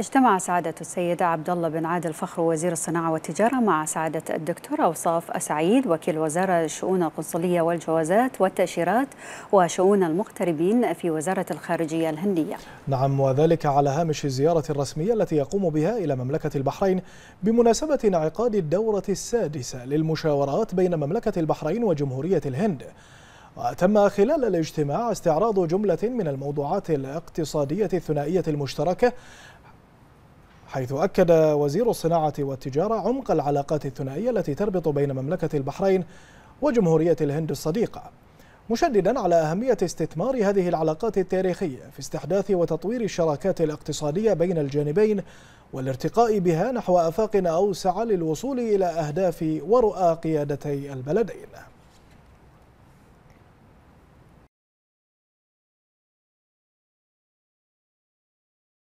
اجتمع سعادة السيد عبد الله بن عادل فخر وزير الصناعة والتجارة مع سعادة الدكتور أوصاف السعيد وكيل وزارة الشؤون القنصلية والجوازات والتأشيرات وشؤون المغتربين في وزارة الخارجية الهندية. نعم وذلك على هامش الزيارة الرسمية التي يقوم بها إلى مملكة البحرين بمناسبة انعقاد الدورة السادسة للمشاورات بين مملكة البحرين وجمهورية الهند. وتم خلال الاجتماع استعراض جملة من الموضوعات الاقتصادية الثنائية المشتركة حيث أكد وزير الصناعة والتجارة عمق العلاقات الثنائية التي تربط بين مملكة البحرين وجمهورية الهند الصديقة مشددا على أهمية استثمار هذه العلاقات التاريخية في استحداث وتطوير الشراكات الاقتصادية بين الجانبين والارتقاء بها نحو أفاق أوسع للوصول إلى أهداف ورؤى قيادتي البلدين